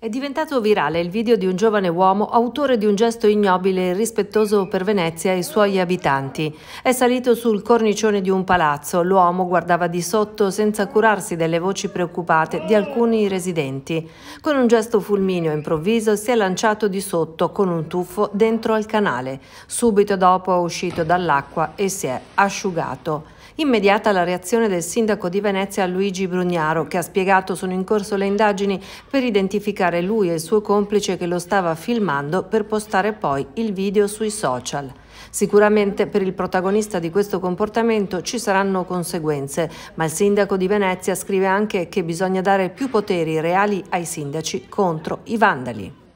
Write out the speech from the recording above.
È diventato virale il video di un giovane uomo autore di un gesto ignobile e rispettoso per Venezia e i suoi abitanti. È salito sul cornicione di un palazzo, l'uomo guardava di sotto senza curarsi delle voci preoccupate di alcuni residenti. Con un gesto fulmineo improvviso si è lanciato di sotto con un tuffo dentro al canale. Subito dopo è uscito dall'acqua e si è asciugato. Immediata la reazione del sindaco di Venezia Luigi Brugnaro che ha spiegato sono in corso le indagini per identificare dichiarare lui e il suo complice che lo stava filmando per postare poi il video sui social. Sicuramente per il protagonista di questo comportamento ci saranno conseguenze, ma il sindaco di Venezia scrive anche che bisogna dare più poteri reali ai sindaci contro i vandali.